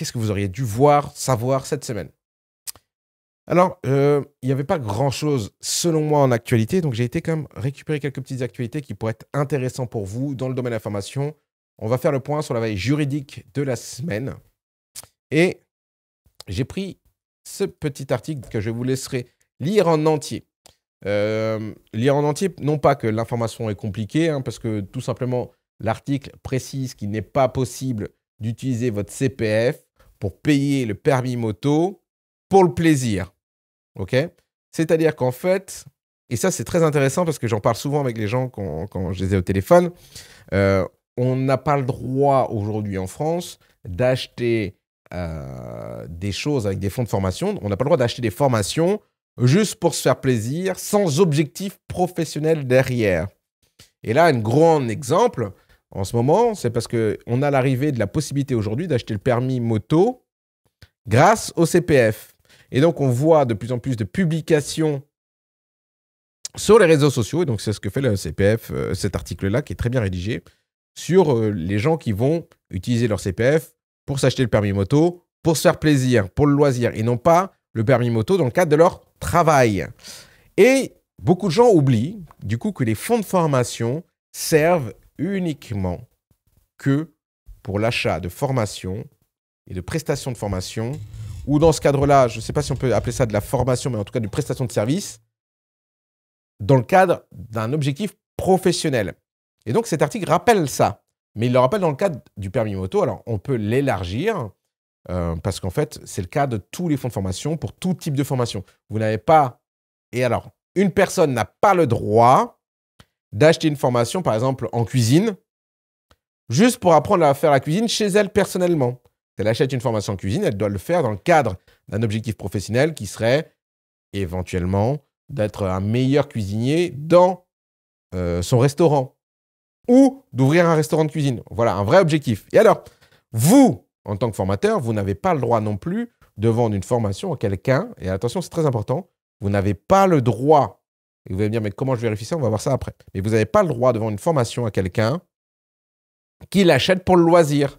Qu'est-ce que vous auriez dû voir, savoir cette semaine Alors, euh, il n'y avait pas grand-chose, selon moi, en actualité. Donc, j'ai été quand même récupérer quelques petites actualités qui pourraient être intéressantes pour vous dans le domaine de l'information. On va faire le point sur la veille juridique de la semaine. Et j'ai pris ce petit article que je vous laisserai lire en entier. Euh, lire en entier, non pas que l'information est compliquée, hein, parce que tout simplement, l'article précise qu'il n'est pas possible d'utiliser votre CPF pour payer le permis moto pour le plaisir. OK C'est-à-dire qu'en fait, et ça c'est très intéressant parce que j'en parle souvent avec les gens quand, quand je les ai au téléphone, euh, on n'a pas le droit aujourd'hui en France d'acheter euh, des choses avec des fonds de formation. On n'a pas le droit d'acheter des formations juste pour se faire plaisir, sans objectif professionnel derrière. Et là, un grand exemple, en ce moment, c'est parce qu'on a l'arrivée de la possibilité aujourd'hui d'acheter le permis moto grâce au CPF. Et donc, on voit de plus en plus de publications sur les réseaux sociaux. Et donc, c'est ce que fait le CPF, euh, cet article-là, qui est très bien rédigé, sur euh, les gens qui vont utiliser leur CPF pour s'acheter le permis moto, pour se faire plaisir, pour le loisir, et non pas le permis moto dans le cadre de leur travail. Et beaucoup de gens oublient, du coup, que les fonds de formation servent uniquement que pour l'achat de formation et de prestations de formation, ou dans ce cadre-là, je ne sais pas si on peut appeler ça de la formation, mais en tout cas d'une prestation de service, dans le cadre d'un objectif professionnel. Et donc cet article rappelle ça, mais il le rappelle dans le cadre du permis moto. Alors on peut l'élargir, euh, parce qu'en fait, c'est le cas de tous les fonds de formation, pour tout type de formation. Vous n'avez pas... Et alors, une personne n'a pas le droit d'acheter une formation, par exemple, en cuisine, juste pour apprendre à faire la cuisine chez elle personnellement. Elle achète une formation en cuisine, elle doit le faire dans le cadre d'un objectif professionnel qui serait éventuellement d'être un meilleur cuisinier dans euh, son restaurant ou d'ouvrir un restaurant de cuisine. Voilà, un vrai objectif. Et alors, vous, en tant que formateur, vous n'avez pas le droit non plus de vendre une formation à quelqu'un, et attention, c'est très important, vous n'avez pas le droit et vous allez me dire, mais comment je vérifie ça On va voir ça après. Mais vous n'avez pas le droit de vendre une formation à quelqu'un qui l'achète pour le loisir.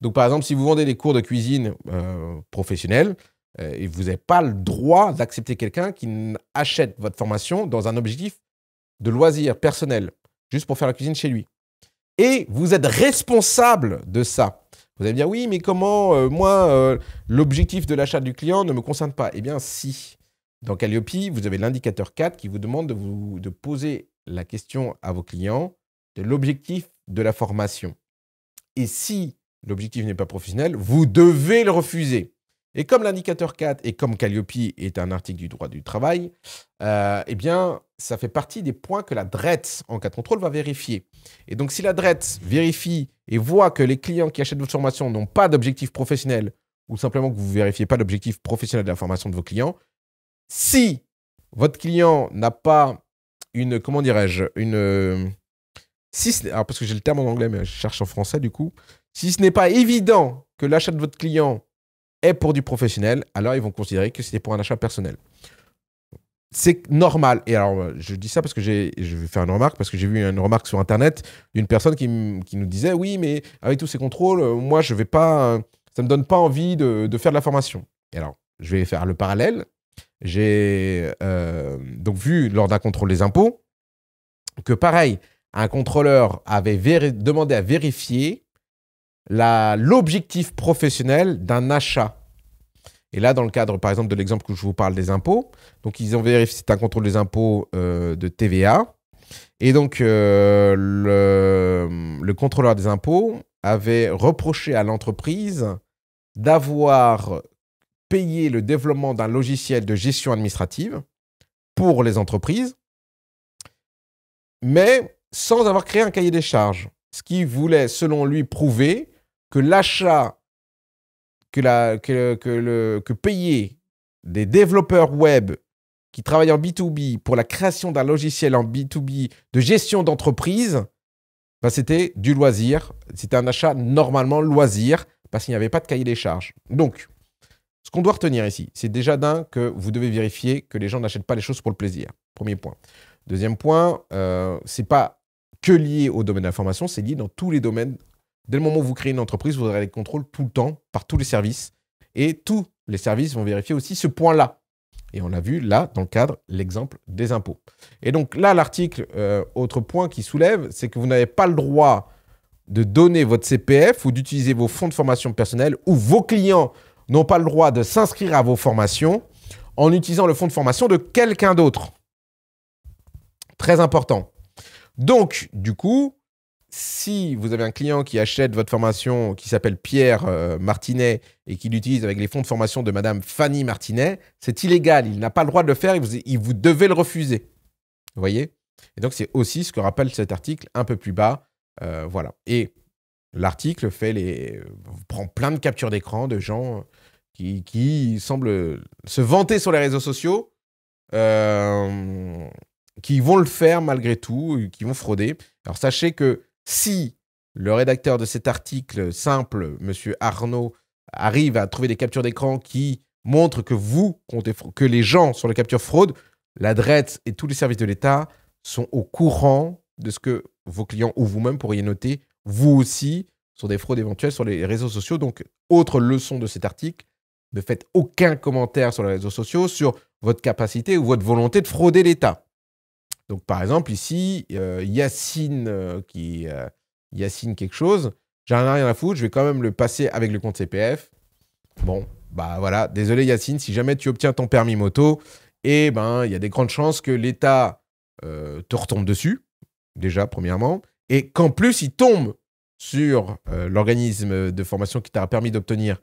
Donc, par exemple, si vous vendez des cours de cuisine euh, professionnels, euh, vous n'avez pas le droit d'accepter quelqu'un qui achète votre formation dans un objectif de loisir personnel, juste pour faire la cuisine chez lui. Et vous êtes responsable de ça. Vous allez me dire, oui, mais comment, euh, moi, l'objectif de l'achat du client ne me concerne pas Eh bien, si. Dans Calliope, vous avez l'indicateur 4 qui vous demande de, poser la question à vos clients de l'objectif de la formation. Et si l'objectif n'est pas professionnel, vous devez le refuser. Et comme l'indicateur 4 et comme Calliope est un article du droit du travail, euh, eh bien, ça fait partie des points que la DRETS en cas de contrôle va vérifier. Et donc, si la DRETS vérifie et voit que les clients qui achètent votre formation n'ont pas d'objectif professionnel ou simplement que vous ne vérifiez pas l'objectif professionnel de la formation de vos clients, si votre client n'a pas une, comment dirais-je, une... Si alors parce que j'ai le terme en anglais, mais je cherche en français du coup. Si ce n'est pas évident que l'achat de votre client est pour du professionnel, alors ils vont considérer que c'était pour un achat personnel. C'est normal. Et alors, je dis ça parce que j'ai, je vais faire une remarque, parce que j'ai vu une remarque sur Internet d'une personne qui, nous disait Oui, mais avec tous ces contrôles, euh, moi, je vais pas. Euh, ça me donne pas envie de, de faire de la formation. Et alors, je vais faire le parallèle j'ai euh, donc vu lors d'un contrôle des impôts que pareil, un contrôleur avait demandé à vérifier l'objectif professionnel d'un achat. Et là, dans le cadre, par exemple, de l'exemple que je vous parle des impôts, donc ils ont vérifié, c'est un contrôle des impôts euh, de TVA. Et donc, euh, le, contrôleur des impôts avait reproché à l'entreprise d'avoir payer le développement d'un logiciel de gestion administrative pour les entreprises, mais sans avoir créé un cahier des charges. Ce qui voulait, selon lui, prouver que l'achat, que, la, que, le, que payer des développeurs web qui travaillent en B2B pour la création d'un logiciel en B2B de gestion d'entreprise, ben, c'était du loisir. C'était un achat normalement loisir parce qu'il n'y avait pas de cahier des charges. Donc, ce qu'on doit retenir ici, c'est déjà d'un que vous devez vérifier que les gens n'achètent pas les choses pour le plaisir. Premier point. Deuxième point, ce euh, c'est pas que lié au domaine de la formation, c'est lié dans tous les domaines. Dès le moment où vous créez une entreprise, vous aurez les contrôles tout le temps par tous les services. Et tous les services vont vérifier aussi ce point-là. Et on l'a vu là, dans le cadre, l'exemple des impôts. Et donc là, l'article, euh, autre point qui soulève, c'est que vous n'avez pas le droit de donner votre CPF ou d'utiliser vos fonds de formation personnelle ou vos clients n'ont pas le droit de s'inscrire à vos formations en utilisant le fonds de formation de quelqu'un d'autre. Très important. Donc, du coup, si vous avez un client qui achète votre formation qui s'appelle Pierre euh, Martinet et qui l'utilise avec les fonds de formation de Madame Fanny Martinet, c'est illégal. Il n'a pas le droit de le faire. et vous, devez le refuser. Vous voyez Et donc, c'est aussi ce que rappelle cet article un peu plus bas. Euh, voilà. Et l'article fait les prend plein de captures d'écran de gens qui, semblent se vanter sur les réseaux sociaux, euh, qui vont le faire malgré tout, qui vont frauder. Alors sachez que si le rédacteur de cet article simple, Monsieur Arnaud, arrive à trouver des captures d'écran qui montrent que vous comptez que les gens sur les captures la l'adresse et tous les services de l'État sont au courant de ce que vos clients ou vous-même pourriez noter vous aussi, sur des fraudes éventuelles sur les réseaux sociaux. Donc, autre leçon de cet article, ne faites aucun commentaire sur les réseaux sociaux sur votre capacité ou votre volonté de frauder l'État. Donc, par exemple, ici, euh, Yacine, euh, qui, euh, Yacine quelque chose, j'en ai rien à foutre, je vais quand même le passer avec le compte CPF. Bon, bah voilà, désolé Yacine, si jamais tu obtiens ton permis moto, eh ben, il y a des grandes chances que l'État te retombe dessus, déjà, premièrement, et qu'en plus, il tombe sur euh, l'organisme de formation qui t'a permis d'obtenir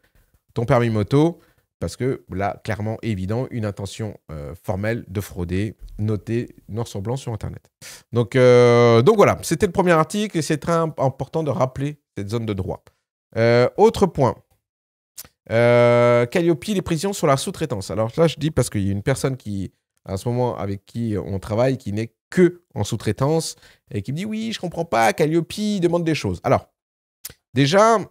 ton permis moto, parce que là, clairement évident, une intention euh, formelle de frauder, notée noir sur blanc sur Internet. Donc, euh, donc voilà, c'était le premier article et c'est très important de rappeler cette zone de droit. autre point, Calliope, les prisons sur la sous-traitance. Alors là, je dis parce qu'il y a une personne qui, à ce moment avec qui on travaille, qui n'est que en sous-traitance, et qui me dit oui, je comprends pas, Calliope demande des choses. Alors, déjà, euh,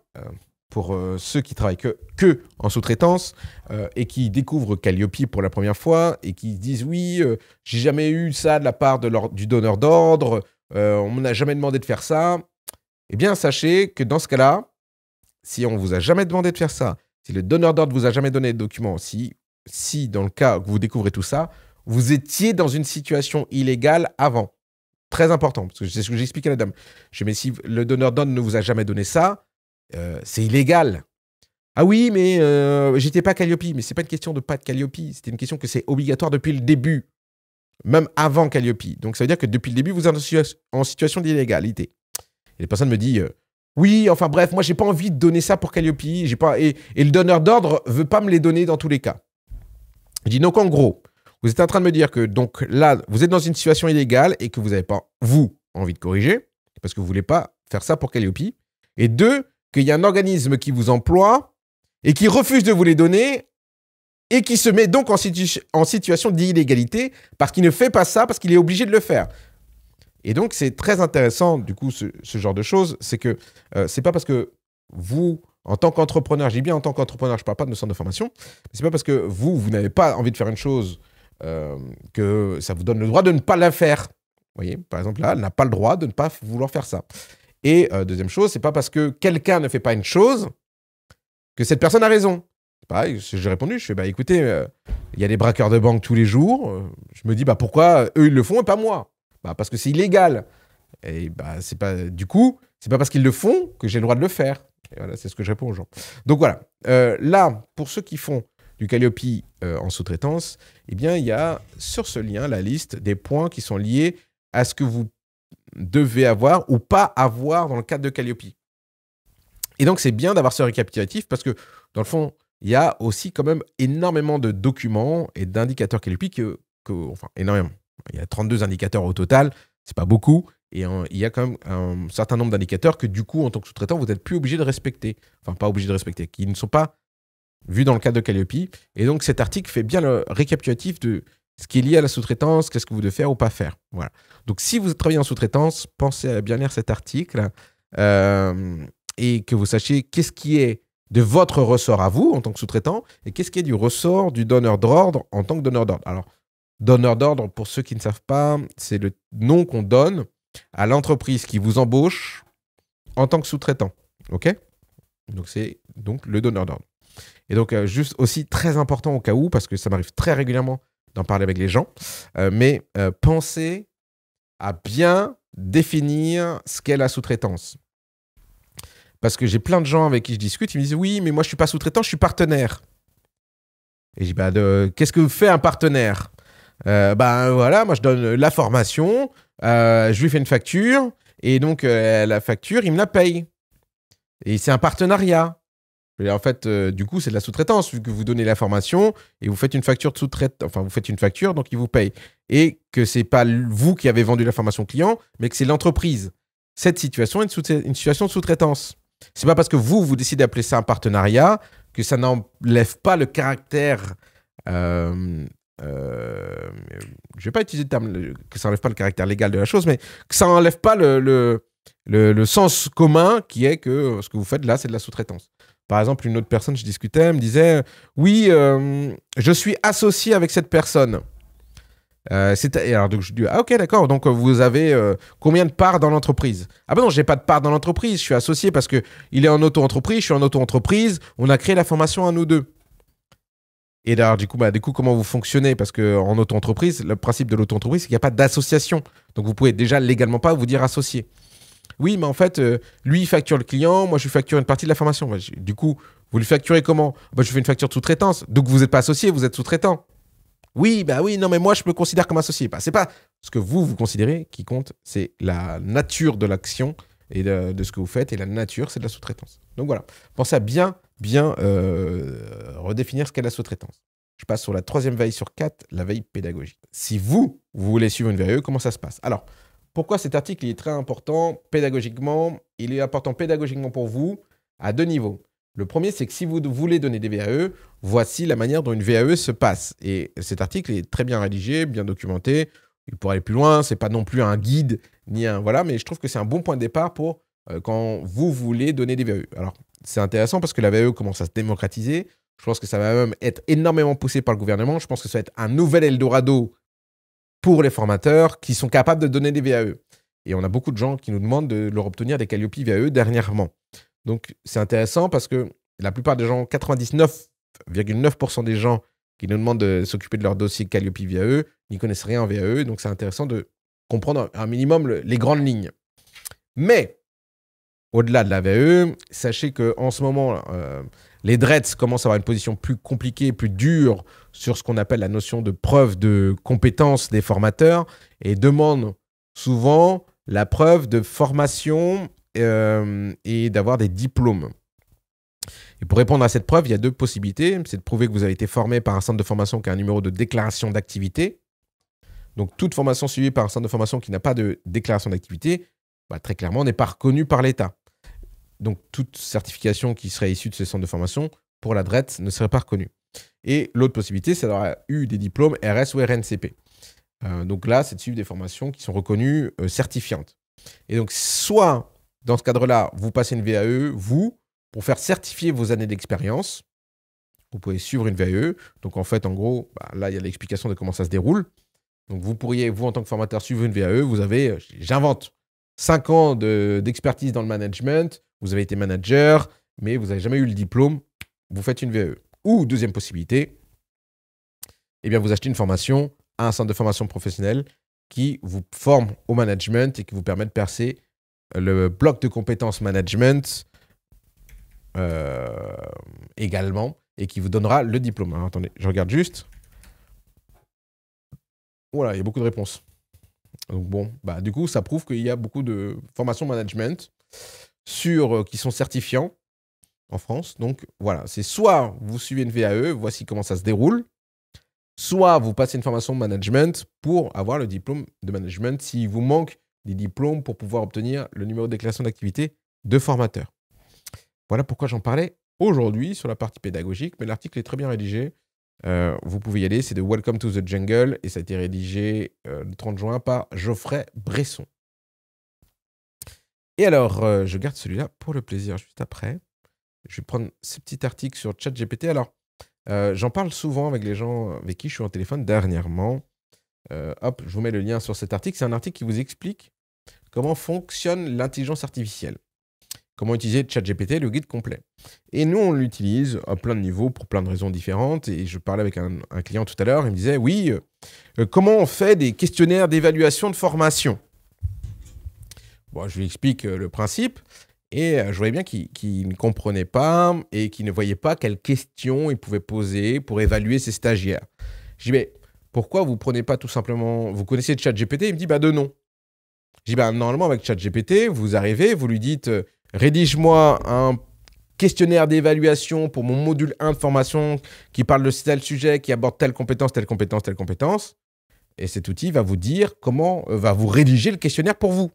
pour euh, ceux qui travaillent que, en sous-traitance euh, et qui découvrent Calliope pour la première fois et qui disent oui, j'ai jamais eu ça de la part de du donneur d'ordre, on on m'a jamais demandé de faire ça. Eh bien, sachez que dans ce cas-là, si on vous a jamais demandé de faire ça, si le donneur d'ordre vous a jamais donné de documents, si, si dans le cas que vous découvrez tout ça, vous étiez dans une situation illégale avant. Très important, parce que c'est ce que j'expliquais à la dame. Je mais si le donneur d'ordre ne vous a jamais donné ça, euh, c'est illégal. Ah oui, mais euh, j'étais pas Calliope. Mais c'est pas une question de pas de Calliope. C'était une question que c'est obligatoire depuis le début, même avant Calliope. Donc ça veut dire que depuis le début, vous êtes en, situation d'illégalité. Et les personnes me disent euh, oui, enfin bref, moi j'ai pas envie de donner ça pour Calliope. pas et, le donneur d'ordre veut pas me les donner dans tous les cas. Je dis donc en gros, vous êtes en train de me dire que donc là, vous êtes dans une situation illégale et que vous n'avez pas, vous, envie de corriger, parce que vous ne voulez pas faire ça pour Calliope. Et deux, qu'il y a un organisme qui vous emploie et qui refuse de vous les donner et qui se met donc en, en situation d'illégalité parce qu'il ne fait pas ça, parce qu'il est obligé de le faire. Et donc, c'est très intéressant, du coup, ce, genre de choses. C'est que ce euh, c'est pas parce que vous, en tant qu'entrepreneur, j'ai bien en tant qu'entrepreneur, je parle pas de nos centres de formation, ce c'est pas parce que vous, vous n'avez pas envie de faire une chose euh, que ça vous donne le droit de ne pas la faire. Vous voyez, par exemple, là, elle n'a pas le droit de ne pas vouloir faire ça. Et euh, deuxième chose, c'est pas parce que quelqu'un ne fait pas une chose que cette personne a raison. Pareil, j'ai répondu, je fais bah écoutez, euh, il y a des braqueurs de banque tous les jours. Je me dis bah pourquoi eux ils le font et pas moi Bah parce que c'est illégal. Et bah c'est pas du coup, c'est pas parce qu'ils le font que j'ai le droit de le faire. voilà, c'est ce que je réponds aux gens. Donc voilà, là pour ceux qui font du Calliope euh, en sous-traitance, eh bien, il y a sur ce lien la liste des points qui sont liés à ce que vous devez avoir ou pas avoir dans le cadre de Calliope. Et donc, c'est bien d'avoir ce récapitulatif parce que, dans le fond, il y a aussi quand même énormément de documents et d'indicateurs Calliope que, Enfin, énormément. Il y a 32 indicateurs au total, c'est pas beaucoup. Et il y a quand même un certain nombre d'indicateurs que, du coup, en tant que sous-traitant, vous n'êtes plus obligé de respecter. Enfin, pas obligé de respecter, qui ne sont pas vu dans le cadre de Calliope. Et donc cet article fait bien le récapitulatif de ce qui est lié à la sous-traitance, qu'est-ce que vous devez faire ou pas faire. Voilà. Donc si vous travaillez en sous-traitance, pensez à bien lire cet article euh, et que vous sachiez qu'est-ce qui est de votre ressort à vous en tant que sous-traitant et qu'est-ce qui est du ressort du donneur d'ordre en tant que donneur d'ordre. Alors, donneur d'ordre, pour ceux qui ne savent pas, c'est le nom qu'on donne à l'entreprise qui vous embauche en tant que sous-traitant. OK Donc, c'est donc le donneur d'ordre. Et donc, euh, juste aussi très important au cas où, parce que ça m'arrive très régulièrement d'en parler avec les gens, euh, mais euh, pensez à bien définir ce qu'est la sous-traitance. Parce que j'ai plein de gens avec qui je discute, ils me disent oui, mais moi je suis pas sous-traitant, je suis partenaire. Et je dis bah, qu'est-ce que fait un partenaire Ben bah, voilà, moi je donne la formation, je lui fais une facture, et donc la facture, il me la paye. Et c'est un partenariat en fait, euh, du coup, c'est de la sous-traitance, vu que vous donnez la formation et vous faites une facture de sous-traitance. Enfin, vous faites une facture, donc ils vous payent. Et que ce n'est pas vous qui avez vendu la formation client, mais que c'est l'entreprise. Cette situation est une, situation de sous-traitance. C'est pas parce que vous, vous décidez d'appeler ça un partenariat que ça n'enlève pas le caractère. Euh, euh, je ne vais pas utiliser le terme que ça n'enlève pas le caractère légal de la chose, mais que ça n'enlève pas le sens commun qui est que ce que vous faites là, c'est de la sous-traitance. Par exemple, une autre personne, je discutais, elle me disait Oui, euh, je suis associé avec cette personne. Euh, alors, donc, je dis Ah, ok, d'accord. Donc, vous avez euh, combien de parts dans l'entreprise Ah, ben non, j'ai pas de part dans l'entreprise. Je suis associé parce que il est en auto-entreprise, je suis en auto-entreprise. On a créé la formation à nous deux. Et alors, du coup, bah, du coup, comment vous fonctionnez Parce qu'en auto-entreprise, le principe de l'auto-entreprise, c'est qu'il n'y a pas d'association. Donc, vous pouvez déjà légalement pas vous dire associé. Oui, mais en fait, euh, lui, il facture le client, moi, je facture une partie de la formation. Bah, du coup, vous lui facturez comment bah, Je fais une facture de sous-traitance. Donc, vous n'êtes pas associé, vous êtes sous-traitant. Oui, bah oui, non, mais moi, je me considère comme associé. pas. Bah, c'est pas ce que vous, vous considérez qui compte, c'est la nature de l'action et de, ce que vous faites. Et la nature, c'est de la sous-traitance. Donc voilà, pensez à bien, bien euh, redéfinir ce qu'est la sous-traitance. Je passe sur la troisième veille sur quatre, la veille pédagogique. Si vous, vous voulez suivre une VAE, e, comment ça se passe Alors, pourquoi cet article est très important pédagogiquement Il est important pédagogiquement pour vous à deux niveaux. Le premier, c'est que si vous voulez donner des VAE, voici la manière dont une VAE se passe. Et cet article est très bien rédigé, bien documenté. Il pourrait aller plus loin, c'est pas non plus un guide ni un voilà, mais je trouve que c'est un bon point de départ pour euh, quand vous voulez donner des VAE. Alors, c'est intéressant parce que la VAE commence à se démocratiser. Je pense que ça va même être énormément poussé par le gouvernement. Je pense que ça va être un nouvel Eldorado pour les formateurs qui sont capables de donner des VAE. Et on a beaucoup de gens qui nous demandent de leur obtenir des Calliope VAE dernièrement. Donc c'est intéressant parce que la plupart des gens, 99,9% des gens qui nous demandent de s'occuper de leur dossier Calliope VAE n'y connaissent rien en VAE. Donc c'est intéressant de comprendre un minimum les grandes lignes. Mais au-delà de la VAE, sachez qu'en ce moment, euh, les Drets commencent à avoir une position plus compliquée, plus dure sur ce qu'on appelle la notion de preuve de compétence des formateurs et demande souvent la preuve de formation euh, et d'avoir des diplômes. Et pour répondre à cette preuve, il y a deux possibilités. C'est de prouver que vous avez été formé par un centre de formation qui a un numéro de déclaration d'activité. Donc toute formation suivie par un centre de formation qui n'a pas de déclaration d'activité, bah, très clairement, n'est pas reconnue par l'État. Donc toute certification qui serait issue de ce centre de formation, pour la DRET, ne serait pas reconnue. Et l'autre possibilité, c'est d'avoir eu des diplômes RS ou RNCP. Euh, donc là, c'est de suivre des formations qui sont reconnues euh, certifiantes. Et donc, soit dans ce cadre-là, vous passez une VAE, vous, pour faire certifier vos années d'expérience, vous pouvez suivre une VAE. Donc en fait, en gros, bah, là, il y a l'explication de comment ça se déroule. Donc vous pourriez, vous en tant que formateur, suivre une VAE, vous avez, euh, j'invente, 5 ans d'expertise dans le management, vous avez été manager, mais vous n'avez jamais eu le diplôme, vous faites une VAE. Ou, deuxième possibilité, eh bien, vous achetez une formation à un centre de formation professionnelle qui vous forme au management et qui vous permet de percer le bloc de compétences management euh, également et qui vous donnera le diplôme. attendez, je regarde juste. Voilà, il y a beaucoup de réponses. Donc bon, bah, du coup, ça prouve qu'il y a beaucoup de formations management sur, euh, qui sont certifiants en France. Donc voilà, c'est soit vous suivez une VAE, voici comment ça se déroule, soit vous passez une formation de management pour avoir le diplôme de management s'il vous manque des diplômes pour pouvoir obtenir le numéro de déclaration d'activité de formateur. Voilà pourquoi j'en parlais aujourd'hui sur la partie pédagogique, mais l'article est très bien rédigé. Euh, vous pouvez y aller, c'est de Welcome to the Jungle et ça a été rédigé euh, le 30 juin par Geoffrey Bresson. Et alors, euh, je garde celui-là pour le plaisir juste après. Je vais prendre ce petit article sur ChatGPT. Alors, euh, j'en parle souvent avec les gens avec qui je suis en téléphone dernièrement. Euh, hop, je vous mets le lien sur cet article. C'est un article qui vous explique comment fonctionne l'intelligence artificielle. Comment utiliser ChatGPT, le guide complet. Et nous, on l'utilise à plein de niveaux pour plein de raisons différentes. Et je parlais avec un, client tout à l'heure, il me disait Oui, euh, comment on fait des questionnaires d'évaluation de formation Bon, je lui explique le principe. Et euh, je voyais bien qu'il ne comprenait pas et qu'il ne voyait pas quelles questions il pouvait poser pour évaluer ses stagiaires. Je dis, mais pourquoi vous prenez pas tout simplement. Vous connaissez ChatGPT Il me dit, bah, de non. Je dis, bah, normalement, avec ChatGPT, vous arrivez, vous lui dites, euh, rédige-moi un questionnaire d'évaluation pour mon module 1 de formation qui parle de tel sujet, qui aborde telle compétence, telle compétence, telle compétence. Et cet outil va vous dire comment euh, va vous rédiger le questionnaire pour vous.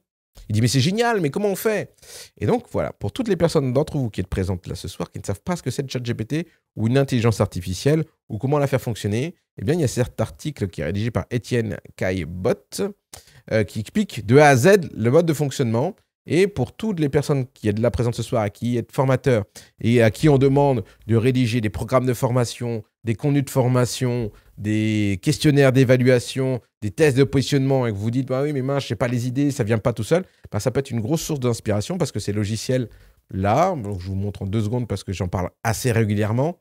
Il dit, mais c'est génial, mais comment on fait Et donc, voilà, pour toutes les personnes d'entre vous qui êtes présentes là ce soir, qui ne savent pas ce que c'est de chat ou une intelligence artificielle ou comment la faire fonctionner, eh bien, il y a cet article qui est rédigé par Étienne Caillebot euh, qui explique de A à Z le mode de fonctionnement. Et pour toutes les personnes qui sont là présentes ce soir, à qui êtes formateurs et à qui on demande de rédiger des programmes de formation, des contenus de formation, des questionnaires d'évaluation, des tests de positionnement et que vous dites, bah oui, mais moi, je sais pas les idées, ça vient pas tout seul, bah, ça peut être une grosse source d'inspiration parce que ces logiciels-là, je vous montre en deux secondes parce que j'en parle assez régulièrement.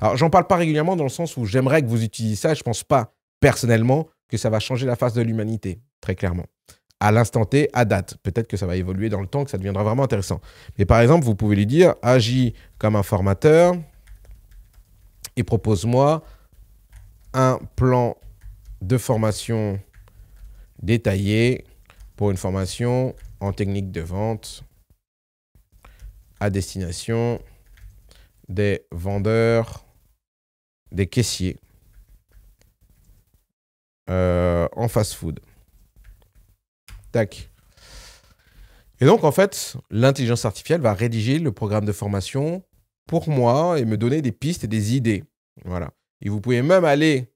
Alors, j'en parle pas régulièrement dans le sens où j'aimerais que vous utilisiez ça, je pense pas personnellement que ça va changer la face de l'humanité, très clairement. À l'instant T, à date. Peut-être que ça va évoluer dans le temps, que ça deviendra vraiment intéressant. Mais par exemple, vous pouvez lui dire, agis comme un formateur et propose-moi un plan de formations détaillées pour une formation en technique de vente à destination des vendeurs, des caissiers euh, en fast-food. Tac. Et donc, en fait, l'intelligence artificielle va rédiger le programme de formation pour moi et me donner des pistes et des idées. Voilà. Et vous pouvez même aller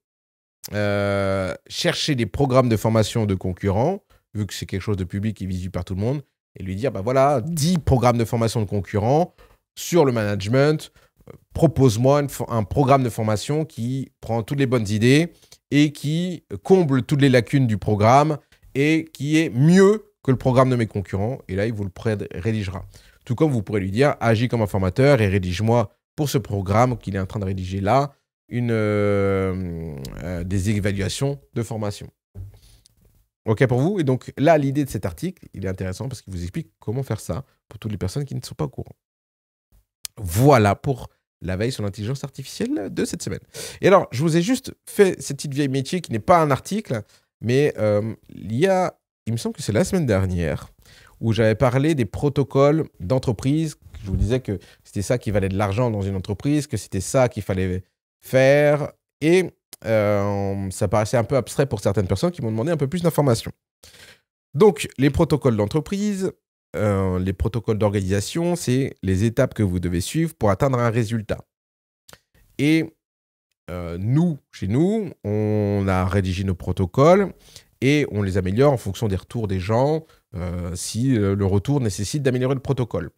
euh, chercher des programmes de formation de concurrents, vu que c'est quelque chose de public et visible par tout le monde, et lui dire, bah voilà, 10 programmes de formation de concurrents sur le management, euh, propose-moi un programme de formation qui prend toutes les bonnes idées et qui euh, comble toutes les lacunes du programme et qui est mieux que le programme de mes concurrents. Et là, il vous le rédigera. Tout comme vous pourrez lui dire, agis comme un formateur et rédige-moi pour ce programme qu'il est en train de rédiger là, une, euh, euh, des évaluations de formation. OK pour vous Et donc là, l'idée de cet article, il est intéressant parce qu'il vous explique comment faire ça pour toutes les personnes qui ne sont pas au courant. Voilà pour la veille sur l'intelligence artificielle de cette semaine. Et alors, je vous ai juste fait cette petite vieille métier qui n'est pas un article, mais euh, il y a, il me semble que c'est la semaine dernière, où j'avais parlé des protocoles d'entreprise. Je vous disais que c'était ça qui valait de l'argent dans une entreprise, que c'était ça qu'il fallait faire. Et euh, ça paraissait un peu abstrait pour certaines personnes qui m'ont demandé un peu plus d'informations. Donc, les protocoles d'entreprise, euh, les protocoles d'organisation, c'est les étapes que vous devez suivre pour atteindre un résultat. Et euh, nous, chez nous, on a rédigé nos protocoles et on les améliore en fonction des retours des gens, si le retour nécessite d'améliorer le protocole.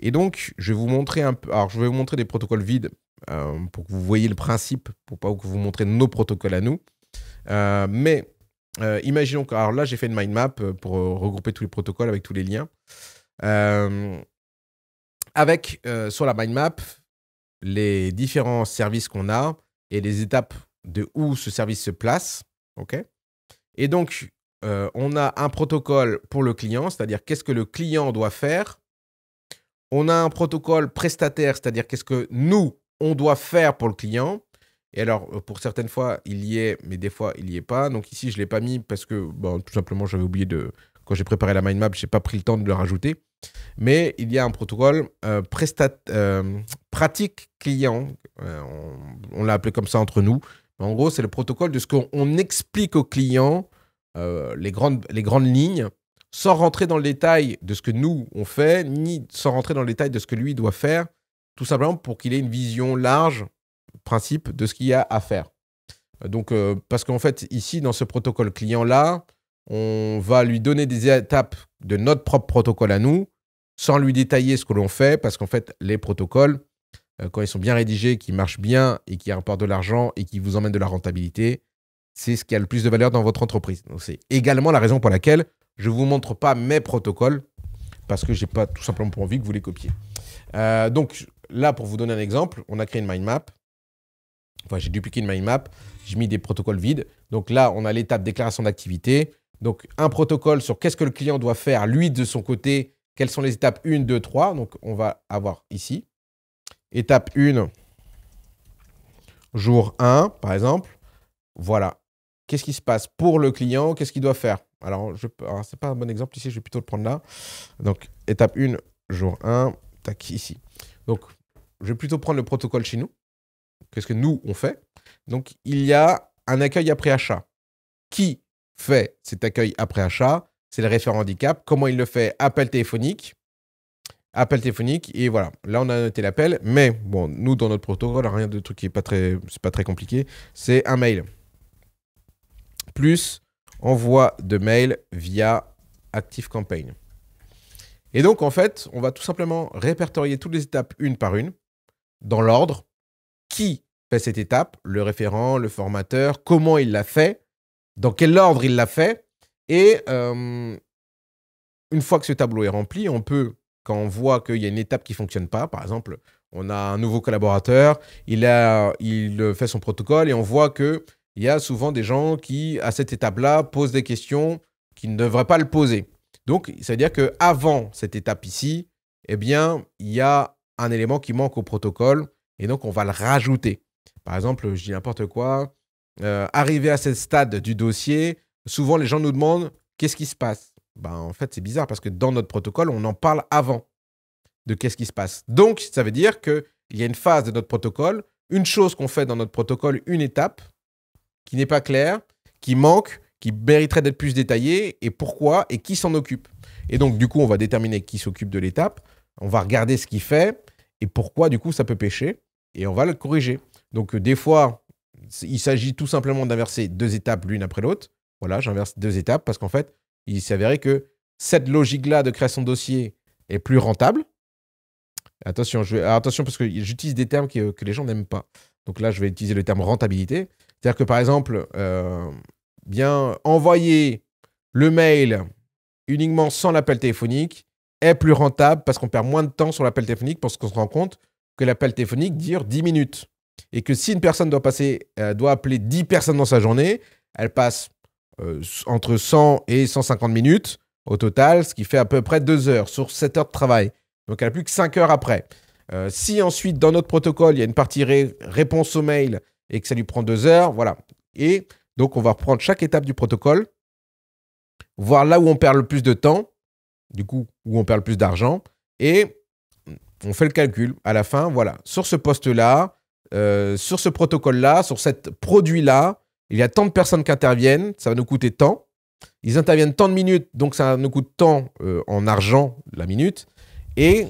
Et donc, je vais vous montrer un peu. Alors, je vais vous montrer des protocoles vides euh, pour que vous voyez le principe, pour pas que vous montrez nos protocoles à nous. Euh, mais euh, imaginons que, alors là, j'ai fait une mind map pour regrouper tous les protocoles avec tous les liens. avec sur la mind map les différents services qu'on a et les étapes de où ce service se place. ok et donc, on a un protocole pour le client, c'est-à-dire qu'est-ce que le client doit faire. On a un protocole prestataire, c'est-à-dire qu'est-ce que nous, on doit faire pour le client. Et alors, euh, pour certaines fois, il y est, mais des fois, il n'y est pas. Donc ici, je ne l'ai pas mis parce que, bon, tout simplement, j'avais oublié de... Quand j'ai préparé la mind map, je n'ai pas pris le temps de le rajouter. Mais il y a un protocole euh, euh, pratique client. on, l'a appelé comme ça entre nous. en gros, c'est le protocole de ce qu'on explique au client, les, grandes, les grandes lignes, sans rentrer dans le détail de ce que nous, on fait, ni sans rentrer dans le détail de ce que lui doit faire tout simplement pour qu'il ait une vision large, principe, de ce qu'il y a à faire. Donc, euh, parce qu'en fait, ici, dans ce protocole client-là, on va lui donner des étapes de notre propre protocole à nous, sans lui détailler ce que l'on fait, parce qu'en fait, les protocoles, euh, quand ils sont bien rédigés, qui marchent bien et qui rapportent de l'argent et qui vous emmènent de la rentabilité, c'est ce qui a le plus de valeur dans votre entreprise. Donc, c'est également la raison pour laquelle je ne vous montre pas mes protocoles, parce que je n'ai pas tout simplement pour envie que vous les copiez. Euh, donc, là, pour vous donner un exemple, on a créé une mind map. Enfin, j'ai dupliqué une mind map. J'ai mis des protocoles vides. Donc là, on a l'étape déclaration d'activité. Donc un protocole sur qu'est-ce que le client doit faire, lui, de son côté, quelles sont les étapes 1, 2, 3. Donc on va avoir ici. Étape 1, jour 1, par exemple. Voilà. Qu'est-ce qui se passe pour le client Qu'est-ce qu'il doit faire Alors, ce n'est pas un bon exemple ici, je vais plutôt le prendre là. Donc, étape 1, jour 1, tac, ici. Donc, je vais plutôt prendre le protocole chez nous, quest ce que nous, on fait. Donc, il y a un accueil après achat. Qui fait cet accueil après achat C'est le référent handicap. Comment il le fait Appel téléphonique. Appel téléphonique. Et voilà, là, on a noté l'appel. Mais bon, nous, dans notre protocole, rien de truc qui n'est pas, très, c'est pas très compliqué. C'est un mail. Plus envoi de mail via ActiveCampaign. Et donc, en fait, on va tout simplement répertorier toutes les étapes une par une dans l'ordre, qui fait cette étape, le référent, le formateur, comment il l'a fait, dans quel ordre il l'a fait. Et euh, une fois que ce tableau est rempli, on peut, quand on voit qu'il y a une étape qui ne fonctionne pas, par exemple, on a un nouveau collaborateur, il, a, il fait son protocole et on voit qu'il y a souvent des gens qui, à cette étape-là, posent des questions qui ne devraient pas le poser. Donc, ça veut dire qu'avant cette étape ici, eh bien, il y a un élément qui manque au protocole et donc on va le rajouter. Par exemple, je dis n'importe quoi, euh, arrivé à ce stade du dossier, souvent les gens nous demandent qu'est-ce qui se passe. Ben, en fait, c'est bizarre parce que dans notre protocole, on en parle avant de qu'est-ce qui se passe. Donc, ça veut dire qu'il y a une phase de notre protocole, une chose qu'on fait dans notre protocole, une étape qui n'est pas claire, qui manque, qui mériterait d'être plus détaillée, et pourquoi, et qui s'en occupe. Et donc, du coup, on va déterminer qui s'occupe de l'étape, on va regarder ce qu'il fait et pourquoi du coup ça peut pêcher et on va le corriger. Donc euh, des fois, il s'agit tout simplement d'inverser deux étapes l'une après l'autre. Voilà, j'inverse deux étapes parce qu'en fait, il s'est avéré que cette logique-là de création de dossier est plus rentable. Attention, je attention parce que j'utilise des termes euh, que, les gens n'aiment pas. Donc là, je vais utiliser le terme rentabilité. C'est-à-dire que par exemple, euh, bien envoyer le mail uniquement sans l'appel téléphonique, est plus rentable parce qu'on perd moins de temps sur l'appel téléphonique parce qu'on se rend compte que l'appel téléphonique dure 10 minutes. Et que si une personne doit, passer, euh, doit appeler 10 personnes dans sa journée, elle passe euh, entre 100 et 150 minutes au total, ce qui fait à peu près 2 heures sur 7 heures de travail. Donc elle n'a plus que 5 heures après. Euh, si ensuite, dans notre protocole, il y a une partie réponse au mail et que ça lui prend 2 heures, voilà. Et donc on va reprendre chaque étape du protocole, voir là où on perd le plus de temps du coup, où on perd le plus d'argent. Et on fait le calcul à la fin, voilà, sur ce poste-là, euh, sur ce protocole-là, sur ce produit-là, il y a tant de personnes qui interviennent, ça va nous coûter tant. Ils interviennent tant de minutes, donc ça nous coûte tant euh, en argent la minute. Et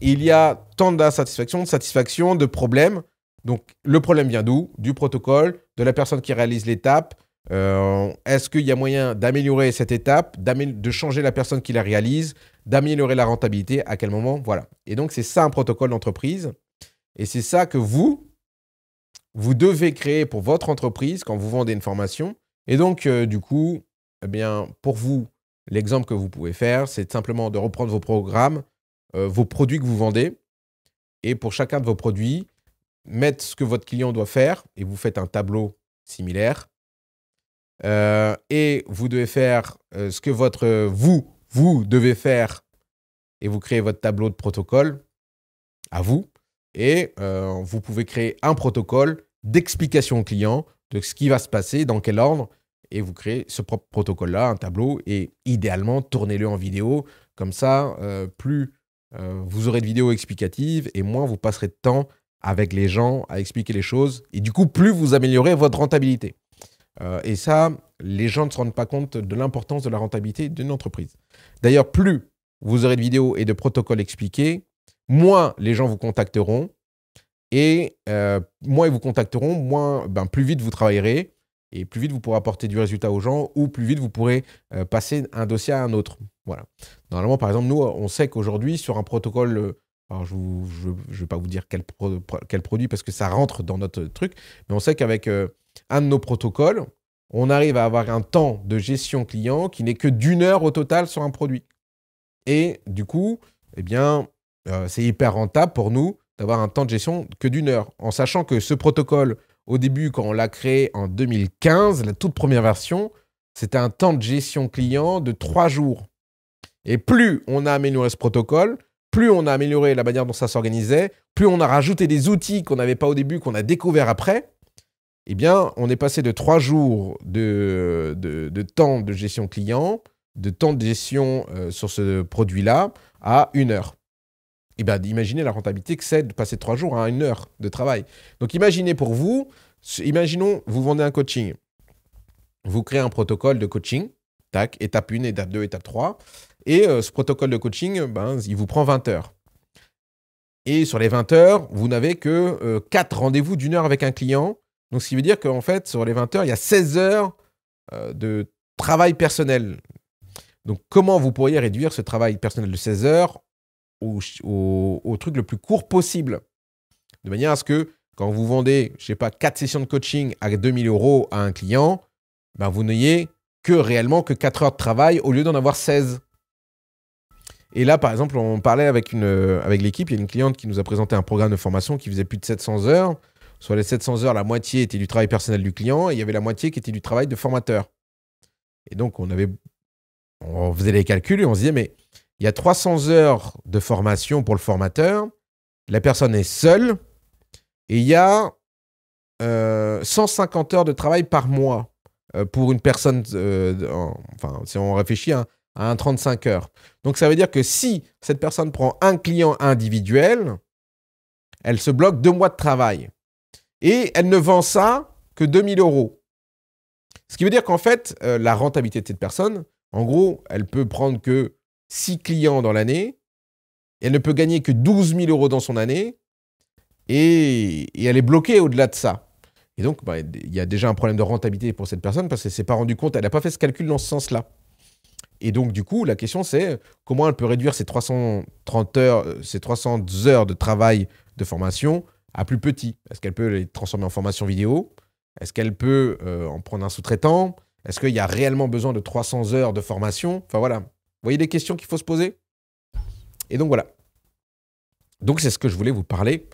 il y a tant d'insatisfaction, de satisfaction, de problèmes. Donc le problème vient d'où Du protocole, de la personne qui réalise l'étape, euh, est-ce qu'il y a moyen d'améliorer cette étape, de changer la personne qui la réalise, d'améliorer la rentabilité, à quel moment Voilà. Et donc, c'est ça un protocole d'entreprise. Et c'est ça que vous, vous devez créer pour votre entreprise quand vous vendez une formation. Et donc, euh, du coup, eh bien, pour vous, l'exemple que vous pouvez faire, c'est simplement de reprendre vos programmes, euh, vos produits que vous vendez. Et pour chacun de vos produits, mettre ce que votre client doit faire. Et vous faites un tableau similaire euh, et vous devez faire euh, ce que votre euh, vous, vous devez faire. Et vous créez votre tableau de protocole à vous. Et vous pouvez créer un protocole d'explication au client de ce qui va se passer, dans quel ordre. Et vous créez ce propre protocole-là, un tableau, et idéalement, tournez-le en vidéo. Comme ça, plus vous aurez de vidéos explicatives et moins vous passerez de temps avec les gens à expliquer les choses. Et du coup, plus vous améliorez votre rentabilité. Euh, et ça, les gens ne se rendent pas compte de l'importance de la rentabilité d'une entreprise. D'ailleurs, plus vous aurez de vidéos et de protocoles expliqués, moins les gens vous contacteront. Et euh, moins ils vous contacteront, moins, ben, plus vite vous travaillerez et plus vite vous pourrez apporter du résultat aux gens ou plus vite vous pourrez euh, passer un dossier à un autre. Voilà. Normalement, par exemple, nous, on sait qu'aujourd'hui, sur un protocole, je ne vais pas vous dire quel, produit parce que ça rentre dans notre truc, mais on sait qu'avec un de nos protocoles, on arrive à avoir un temps de gestion client qui n'est que d'une heure au total sur un produit. Et du coup, eh bien, euh, c'est hyper rentable pour nous d'avoir un temps de gestion que d'une heure, en sachant que ce protocole, au début, quand on l'a créé en 2015, la toute première version, c'était un temps de gestion client de trois jours. Et plus on a amélioré ce protocole, plus on a amélioré la manière dont ça s'organisait, plus on a rajouté des outils qu'on n'avait pas au début, qu'on a découvert après, eh bien, on est passé de trois jours de, temps de gestion client, de temps de gestion euh, sur ce produit-là, à une heure. Eh bien, imaginez la rentabilité que c'est de passer trois jours à une heure de travail. Donc, imaginez pour vous, imaginons, vous vendez un coaching. Vous créez un protocole de coaching, tac, étape 1, étape 2, étape 3. Et euh, ce protocole de coaching, ben, il vous prend 20 heures. Et sur les 20 heures, vous n'avez que euh, quatre rendez-vous d'une heure avec un client donc, ce qui veut dire qu'en fait, sur les 20 heures, il y a 16 heures euh, de travail personnel. Donc, comment vous pourriez réduire ce travail personnel de 16 heures au, truc le plus court possible De manière à ce que quand vous vendez, je sais pas, 4 sessions de coaching à 2000 euros à un client, ben, vous n'ayez que réellement que 4 heures de travail au lieu d'en avoir 16. Et là, par exemple, on parlait avec, euh, avec l'équipe, il y a une cliente qui nous a présenté un programme de formation qui faisait plus de 700 heures. Sur les 700 heures, la moitié était du travail personnel du client et il y avait la moitié qui était du travail de formateur. Et donc, on, avait, faisait les calculs et on se disait, mais il y a 300 heures de formation pour le formateur, la personne est seule et il y a 150 euh, heures de travail par mois euh, pour une personne, euh, enfin, si on réfléchit hein, à un 35 heures. Donc, ça veut dire que si cette personne prend un client individuel, elle se bloque deux mois de travail et elle ne vend ça que 2000 euros. Ce qui veut dire qu'en fait, euh, la rentabilité de cette personne, en gros, elle peut prendre que 6 clients dans l'année, elle ne peut gagner que 12 000 euros dans son année, et, elle est bloquée au-delà de ça. Et donc, bah, il y a déjà un problème de rentabilité pour cette personne parce qu'elle ne s'est pas rendue compte, elle n'a pas fait ce calcul dans ce sens-là. Et donc, du coup, la question, c'est euh, comment elle peut réduire ses 330 heures, euh, ses 300 heures de travail de formation à plus petit Est-ce qu'elle peut les transformer en formation vidéo Est-ce qu'elle peut euh, en prendre un sous-traitant Est-ce qu'il y a réellement besoin de 300 heures de formation Enfin voilà. Vous voyez les questions qu'il faut se poser Et donc voilà. Donc c'est ce que je voulais vous parler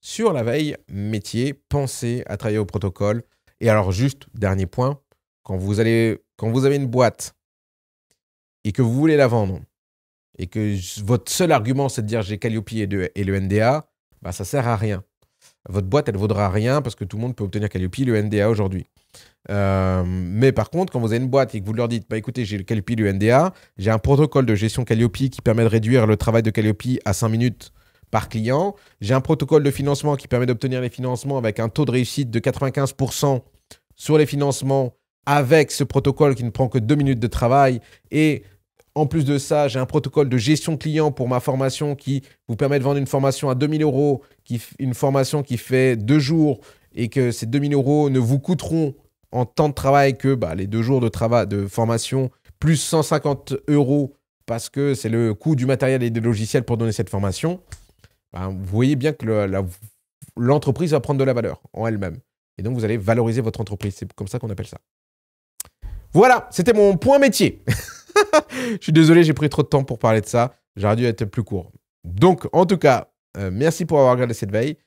sur la veille métier, penser à travailler au protocole. Et alors juste, dernier point, quand vous, allez, quand vous avez une boîte et que vous voulez la vendre, et que votre seul argument c'est de dire j'ai Calliope et, et le NDA, bah, ça sert à rien votre boîte, elle vaudra rien parce que tout le monde peut obtenir Calliope, le NDA aujourd'hui. Euh, mais par contre, quand vous avez une boîte et que vous leur dites, bah, écoutez, j'ai le Calliope, le NDA, j'ai un protocole de gestion Calliope qui permet de réduire le travail de Calliope à 5 minutes par client, j'ai un protocole de financement qui permet d'obtenir les financements avec un taux de réussite de 95% sur les financements avec ce protocole qui ne prend que 2 minutes de travail et en plus de ça, j'ai un protocole de gestion client pour ma formation qui vous permet de vendre une formation à 2000 euros, qui, une formation qui fait deux jours et que ces 2000 euros ne vous coûteront en temps de travail que bah, les deux jours de, travail, de formation plus 150 euros parce que c'est le coût du matériel et des logiciels pour donner cette formation. Bah, vous voyez bien que l'entreprise va prendre de la valeur en elle-même. Et donc, vous allez valoriser votre entreprise. C'est comme ça qu'on appelle ça. Voilà, c'était mon point métier. je suis désolé, j'ai pris trop de temps pour parler de ça. J'aurais dû être plus court. Donc, en tout cas, euh, merci pour avoir regardé cette veille.